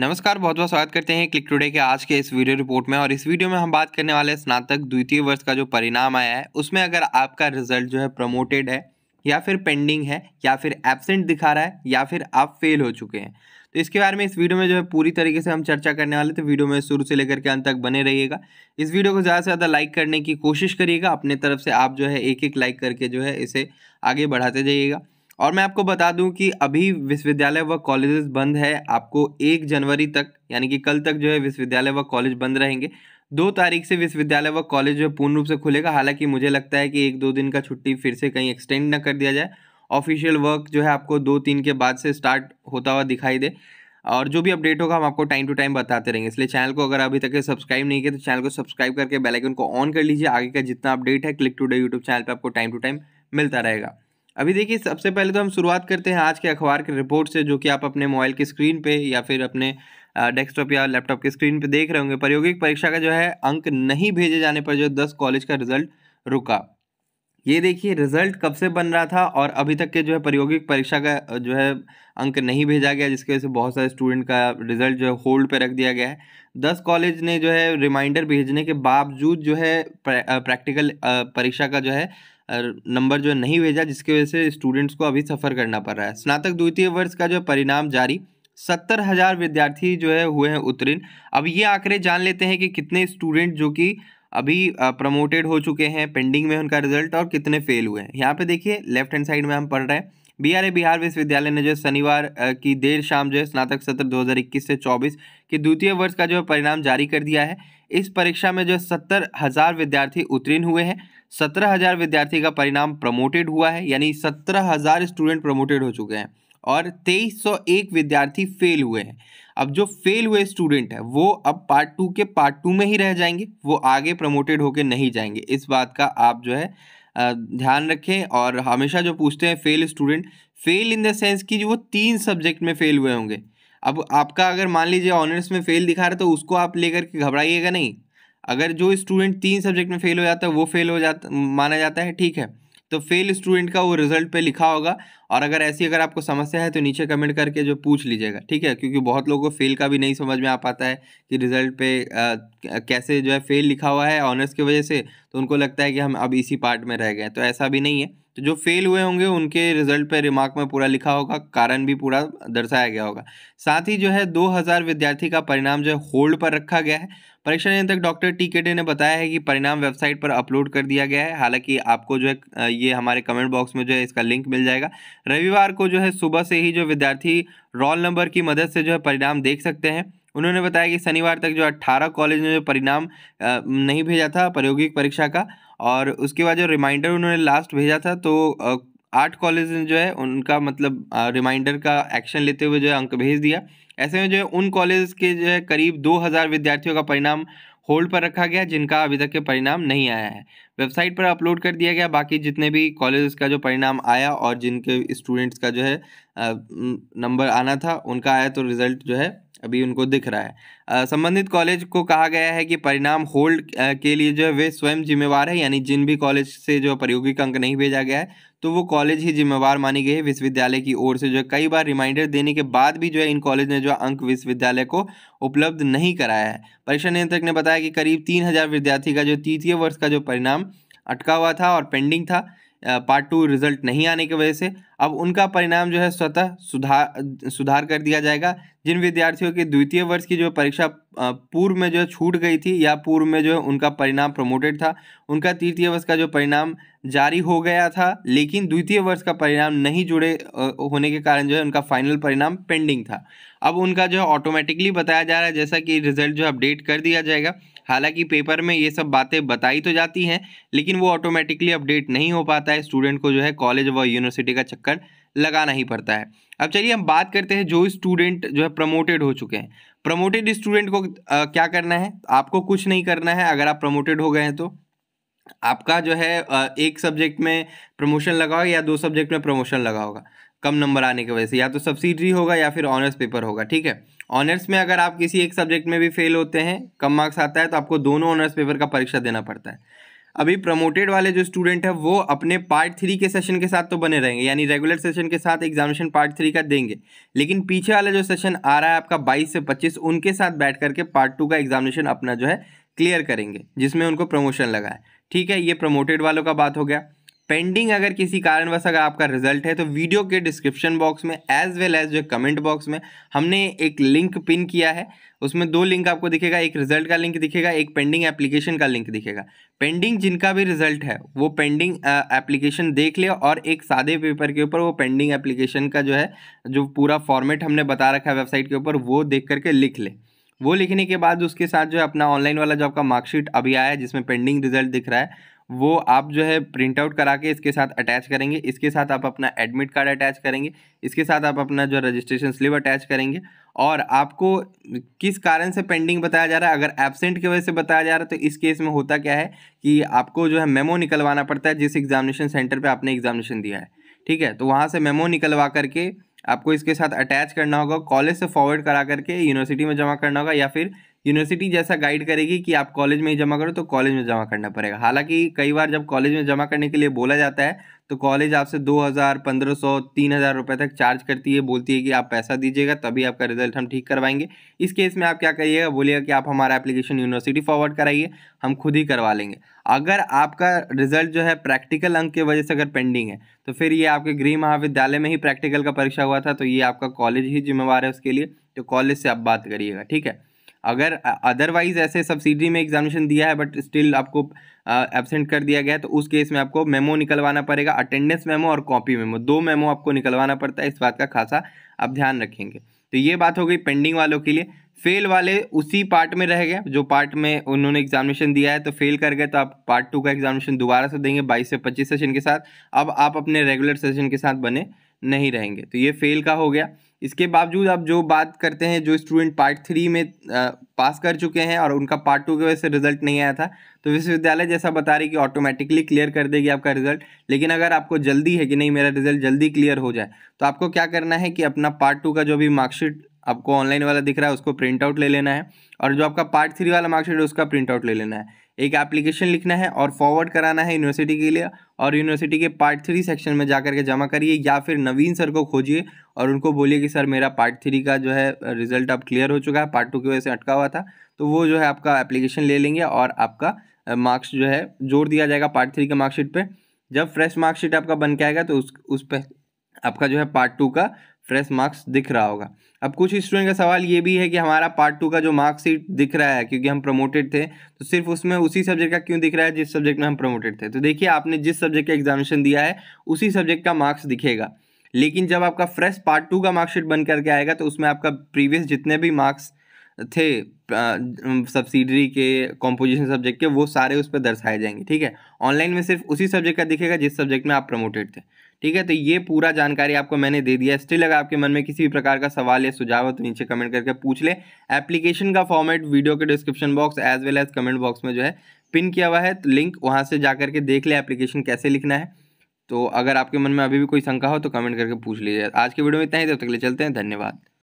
नमस्कार बहुत बहुत स्वागत करते हैं क्लिक टुडे के आज के इस वीडियो रिपोर्ट में और इस वीडियो में हम बात करने वाले स्नातक द्वितीय वर्ष का जो परिणाम आया है उसमें अगर आपका रिजल्ट जो है प्रमोटेड है या फिर पेंडिंग है या फिर एबसेंट दिखा रहा है या फिर आप फेल हो चुके हैं तो इसके बारे में इस वीडियो में जो है पूरी तरीके से हम चर्चा करने वाले थे वीडियो में शुरू से लेकर के अंत तक बने रहिएगा इस वीडियो को ज़्यादा से ज़्यादा लाइक करने की कोशिश करिएगा अपने तरफ से आप जो है एक एक लाइक करके जो है इसे आगे बढ़ाते जाइएगा और मैं आपको बता दूं कि अभी विश्वविद्यालय व कॉलेजेस बंद है आपको एक जनवरी तक यानी कि कल तक जो है विश्वविद्यालय व कॉलेज बंद रहेंगे दो तारीख से विश्वविद्यालय व कॉलेज जो पूर्ण रूप से खुलेगा हालांकि मुझे लगता है कि एक दो दिन का छुट्टी फिर से कहीं एक्सटेंड ना कर दिया जाए ऑफिशियल वर्क जो है आपको दो तीन के बाद से स्टार्ट होता हुआ दिखाई दे और जो भी अपडेट होगा हम आपको टाइम टू टाइम बताते रहेंगे इसलिए चैनल को अगर अभी तक सब्सक्राइब नहीं किया तो चैनल को सब्सक्राइब करके बेलाइकन को ऑन कर लीजिए आगे का जितना अपडेट है click today YouTube channel पर आपको टाइम टू टाइम मिलता रहेगा अभी देखिए सबसे पहले तो हम शुरुआत करते हैं आज के अखबार के रिपोर्ट से जो कि आप अपने मोबाइल की स्क्रीन पे या फिर अपने डेस्कटॉप या लैपटॉप की स्क्रीन पे देख रहे होंगे प्रायोगिक परीक्षा का जो है अंक नहीं भेजे जाने पर जो दस कॉलेज का रिजल्ट रुका ये देखिए रिजल्ट कब से बन रहा था और अभी तक के जो है प्रायोगिक परीक्षा का जो है अंक नहीं भेजा गया जिसकी वजह से बहुत सारे स्टूडेंट का रिजल्ट जो है होल्ड पे रख दिया गया है दस कॉलेज ने जो है रिमाइंडर भेजने के बावजूद जो है प्रैक्टिकल परीक्षा का जो है नंबर जो नहीं भेजा जिसकी वजह से स्टूडेंट्स को अभी सफ़र करना पड़ रहा है स्नातक द्वितीय वर्ष का जो परिणाम जारी सत्तर हज़ार विद्यार्थी जो है हुए हैं उत्तीर्ण अब ये आंकड़े जान लेते हैं कि कितने स्टूडेंट जो कि अभी प्रमोटेड हो चुके हैं पेंडिंग में उनका रिजल्ट और कितने फेल हुए हैं यहाँ पे देखिए लेफ्ट हैंड साइड में हम पढ़ रहे हैं बीआरए बिहार विश्वविद्यालय ने जो है शनिवार की देर शाम जो है स्नातक सत्र 2021 से 24 के द्वितीय वर्ष का जो है परिणाम जारी कर दिया है इस परीक्षा में जो सत्तर हज़ार विद्यार्थी उत्तीर्ण हुए हैं सत्रह हज़ार विद्यार्थी का परिणाम प्रमोटेड हुआ है यानी सत्रह हज़ार स्टूडेंट प्रमोटेड हो चुके हैं और 2301 विद्यार्थी फेल हुए हैं अब जो फेल हुए स्टूडेंट हैं वो अब पार्ट टू के पार्ट टू में ही रह जाएंगे वो आगे प्रमोटेड होके नहीं जाएंगे इस बात का आप जो है ध्यान रखें और हमेशा जो पूछते हैं fail student fail in the sense कि वो तीन सब्जेक्ट में फेल हुए होंगे अब आपका अगर मान लीजिए ऑनर्स में फेल दिखा है तो उसको आप लेकर के घबराइएगा नहीं अगर जो स्टूडेंट तीन सब्जेक्ट में फेल हो जाता है वो फेल हो जाता माना जाता है ठीक है तो फेल स्टूडेंट का वो रिजल्ट पे लिखा होगा और अगर ऐसी अगर आपको समस्या है तो नीचे कमेंट करके जो पूछ लीजिएगा ठीक है क्योंकि बहुत लोगों को फेल का भी नहीं समझ में आ पाता है कि रिजल्ट पे आ, कैसे जो है फेल लिखा हुआ है ऑनर्स की वजह से तो उनको लगता है कि हम अब इसी पार्ट में रह गए तो ऐसा भी नहीं है तो जो फेल हुए होंगे उनके रिजल्ट पे रिमार्क में पूरा लिखा होगा कारण भी पूरा दर्शाया गया होगा साथ ही जो है 2000 विद्यार्थी का परिणाम जो है होल्ड पर रखा गया है परीक्षा नियंत्रक डॉक्टर टी डे ने बताया है कि परिणाम वेबसाइट पर अपलोड कर दिया गया है हालांकि आपको जो है ये हमारे कमेंट बॉक्स में जो है इसका लिंक मिल जाएगा रविवार को जो है सुबह से ही जो विद्यार्थी रोल नंबर की मदद से जो है परिणाम देख सकते हैं उन्होंने बताया कि शनिवार तक जो अट्ठारह कॉलेज ने जो परिणाम नहीं भेजा था प्रायोगिक परीक्षा का और उसके बाद जो रिमाइंडर उन्होंने लास्ट भेजा था तो आठ कॉलेज ने जो है उनका मतलब रिमाइंडर का एक्शन लेते हुए जो है अंक भेज दिया ऐसे में जो है उन कॉलेज के जो है करीब दो हज़ार विद्यार्थियों का परिणाम होल्ड पर रखा गया जिनका अभी तक के परिणाम नहीं आया है वेबसाइट पर अपलोड कर दिया गया बाकी जितने भी कॉलेज का जो परिणाम आया और जिनके स्टूडेंट्स का जो है नंबर आना था उनका आया तो रिज़ल्ट जो है अभी उनको दिख रहा है संबंधित कॉलेज को कहा गया है कि परिणाम होल्ड के लिए जो है वे स्वयं जिम्मेवार है यानी जिन भी कॉलेज से जो प्रायोगिक अंक नहीं भेजा गया है तो वो कॉलेज ही जिम्मेवार मानी गई है विश्वविद्यालय की ओर से जो है कई बार रिमाइंडर देने के बाद भी जो है इन कॉलेज ने जो अंक विश्वविद्यालय को उपलब्ध नहीं कराया है परीक्षा नियंत्रक ने बताया कि करीब तीन हज़ार विद्यार्थी का जो तृतीय वर्ष का जो परिणाम अटका हुआ था और पेंडिंग था पार्ट टू रिजल्ट नहीं आने की वजह से अब उनका परिणाम जो है स्वतः सुधार सुधार कर दिया जाएगा जिन विद्यार्थियों की द्वितीय वर्ष की जो परीक्षा पूर्व में जो है छूट गई थी या पूर्व में जो है उनका परिणाम प्रमोटेड था उनका तृतीय वर्ष का जो परिणाम जारी हो गया था लेकिन द्वितीय वर्ष का परिणाम नहीं जुड़े होने के कारण जो है उनका फाइनल परिणाम पेंडिंग था अब उनका जो है ऑटोमेटिकली बताया जा रहा है जैसा कि रिजल्ट जो अपडेट कर दिया जाएगा हालांकि पेपर में ये सब बातें बताई तो जाती हैं लेकिन वो ऑटोमेटिकली अपडेट नहीं हो पाता है स्टूडेंट को जो है कॉलेज व यूनिवर्सिटी का चक्कर लगाना ही पड़ता है अब चलिए हम बात करते हैं जो स्टूडेंट जो है प्रमोटेड हो चुके हैं प्रमोटेड स्टूडेंट को आ, क्या करना है आपको कुछ नहीं करना है अगर आप प्रमोटेड हो गए हैं तो आपका जो है एक सब्जेक्ट में प्रमोशन लगा होगा या दो सब्जेक्ट में प्रमोशन लगा होगा कम नंबर आने की वजह से या तो सब्सिडरी होगा या फिर ऑनर्स पेपर होगा ठीक है ऑनर्स में अगर आप किसी एक सब्जेक्ट में भी फेल होते हैं कम मार्क्स आता है तो आपको दोनों ऑनर्स पेपर का परीक्षा देना पड़ता है अभी प्रमोटेड वाले जो स्टूडेंट हैं वो अपने पार्ट थ्री के सेशन के साथ तो बने रहेंगे यानी रेगुलर सेशन के साथ एग्जामिनेशन पार्ट थ्री का देंगे लेकिन पीछे वाला जो सेशन आ रहा है आपका 22 से 25 उनके साथ बैठ करके पार्ट टू का एग्जामिनेशन अपना जो है क्लियर करेंगे जिसमें उनको प्रमोशन लगा है ठीक है ये प्रमोटेड वालों का बात हो गया पेंडिंग अगर किसी कारणवश अगर आपका रिजल्ट है तो वीडियो के डिस्क्रिप्शन बॉक्स में एज वेल एज जो कमेंट बॉक्स में हमने एक लिंक पिन किया है उसमें दो लिंक आपको दिखेगा एक रिजल्ट का लिंक दिखेगा एक पेंडिंग एप्लीकेशन का लिंक दिखेगा पेंडिंग जिनका भी रिजल्ट है वो पेंडिंग एप्लीकेशन देख ले और एक सादे पेपर के ऊपर वो पेंडिंग एप्लीकेशन का जो है जो पूरा फॉर्मेट हमने बता रखा है वेबसाइट के ऊपर वो देख करके लिख ले वो लिखने के बाद उसके साथ जो है अपना ऑनलाइन वाला जो आपका मार्कशीट अभी आया है जिसमें पेंडिंग रिजल्ट दिख रहा है वो आप जो है प्रिंट आउट करा के इसके साथ अटैच करेंगे इसके साथ आप अपना एडमिट कार्ड अटैच करेंगे इसके साथ आप अपना जो रजिस्ट्रेशन स्लिप अटैच करेंगे और आपको किस कारण से पेंडिंग बताया जा रहा है अगर एबसेंट की वजह से बताया जा रहा है तो इस केस में होता क्या है कि आपको जो है मेमो निकलवाना पड़ता है जिस एग्जामिनेशन सेंटर पर आपने एग्जामिनेशन दिया है ठीक है तो वहाँ से मेमो निकलवा करके आपको इसके साथ अटैच करना होगा कॉलेज से फॉरवर्ड करा करके यूनिवर्सिटी में जमा करना होगा या फिर यूनिवर्सिटी जैसा गाइड करेगी कि आप कॉलेज में ही जमा करो तो कॉलेज में जमा करना पड़ेगा हालांकि कई बार जब कॉलेज में जमा करने के लिए बोला जाता है तो कॉलेज आपसे दो हज़ार पंद्रह सौ तीन हज़ार रुपये तक चार्ज करती है बोलती है कि आप पैसा दीजिएगा तभी आपका रिजल्ट हम ठीक करवाएंगे इस केस में आप क्या करिएगा बोलिएगा कि आप हमारा एप्लीकेशन यूनिवर्सिटी फॉरवर्ड कराइए हम खुद ही करवा लेंगे अगर आपका रिजल्ट जो है प्रैक्टिकल अंक के वजह से अगर पेंडिंग है तो फिर ये आपके गृह महाविद्यालय में ही प्रैक्टिकल का परीक्षा हुआ था तो ये आपका कॉलेज ही जिम्मेवार है उसके लिए तो कॉलेज से आप बात करिएगा ठीक है अगर अदरवाइज ऐसे सब्सिडी में एग्जामिनेशन दिया है बट स्टिल आपको एबसेंट कर दिया गया है तो उस केस में आपको मेमो निकलवाना पड़ेगा अटेंडेंस मेमो और कॉपी मेमो दो मेमो आपको निकलवाना पड़ता है इस बात का खासा आप ध्यान रखेंगे तो ये बात हो गई पेंडिंग वालों के लिए फेल वाले उसी पार्ट में रह गए जो पार्ट में उन्होंने एग्जामिनेशन दिया है तो फेल कर गए तो आप पार्ट टू का एग्जामिनेशन दोबारा से देंगे बाईस से पच्चीस सेशन के साथ अब आप अपने रेगुलर सेशन के साथ बने नहीं रहेंगे तो ये फेल का हो गया इसके बावजूद आप जो बात करते हैं जो स्टूडेंट पार्ट थ्री में पास कर चुके हैं और उनका पार्ट टू की वजह से रिजल्ट नहीं आया था तो विश्वविद्यालय जैसा बता रही कि ऑटोमेटिकली क्लियर कर देगी आपका रिजल्ट लेकिन अगर आपको जल्दी है कि नहीं मेरा रिजल्ट जल्दी क्लियर हो जाए तो आपको क्या करना है कि अपना पार्ट टू का जो भी मार्कशीट आपको ऑनलाइन वाला दिख रहा है उसको प्रिंट आउट ले लेना है और जो आपका पार्ट थ्री वाला मार्कशीट है उसका प्रिंट आउट ले लेना है एक एप्लीकेशन लिखना है और फॉरवर्ड कराना है यूनिवर्सिटी के लिए और यूनिवर्सिटी के पार्ट थ्री सेक्शन में जाकर के जमा करिए या फिर नवीन सर को खोजिए और उनको बोलिए कि सर मेरा पार्ट थ्री का जो है रिजल्ट अब क्लियर हो चुका है पार्ट टू की वजह से अटका हुआ था तो वो जो है आपका एप्लीकेशन ले लेंगे और आपका मार्क्स जो है जोड़ दिया जाएगा पार्ट थ्री के मार्कशीट पर जब फ्रेश मार्कशीट आपका बन के आएगा तो उस उस पर आपका जो है पार्ट टू का फ्रेश मार्क्स दिख रहा होगा अब कुछ स्टूडेंट का सवाल ये भी है कि हमारा पार्ट टू का जो मार्क्सशीट दिख रहा है क्योंकि हम प्रमोटेड थे तो सिर्फ उसमें उसी सब्जेक्ट का क्यों दिख रहा है जिस सब्जेक्ट में हम प्रमोटेड थे तो देखिए आपने जिस सब्जेक्ट का एग्जामिनेशन दिया है उसी सब्जेक्ट का मार्क्स दिखेगा लेकिन जब आपका फ्रेश पार्ट टू का मार्कशीट बन करके आएगा तो उसमें आपका प्रीवियस जितने भी मार्क्स थे सब्सिडरी के कॉम्पोजिशन सब्जेक्ट के वो सारे उस पर दर्शाए जाएंगे ठीक है ऑनलाइन में सिर्फ उसी सब्जेक्ट का दिखेगा जिस सब्जेक्ट में आप प्रमोटेड थे ठीक है तो ये पूरा जानकारी आपको मैंने दे दिया स्टिल अगर आपके मन में किसी भी प्रकार का सवाल या सुझाव हो तो नीचे कमेंट करके पूछ ले एप्लीकेशन का फॉर्मेट वीडियो के description box as well as comment box में जो है पिन किया हुआ है तो लिंक वहाँ से जा करके देख ले एप्लीकेशन कैसे लिखना है तो अगर आपके मन में अभी भी कोई शंका हो तो कमेंट करके पूछ लीजिए आज के वीडियो में इतना ही तब तक ले चलते हैं धन्यवाद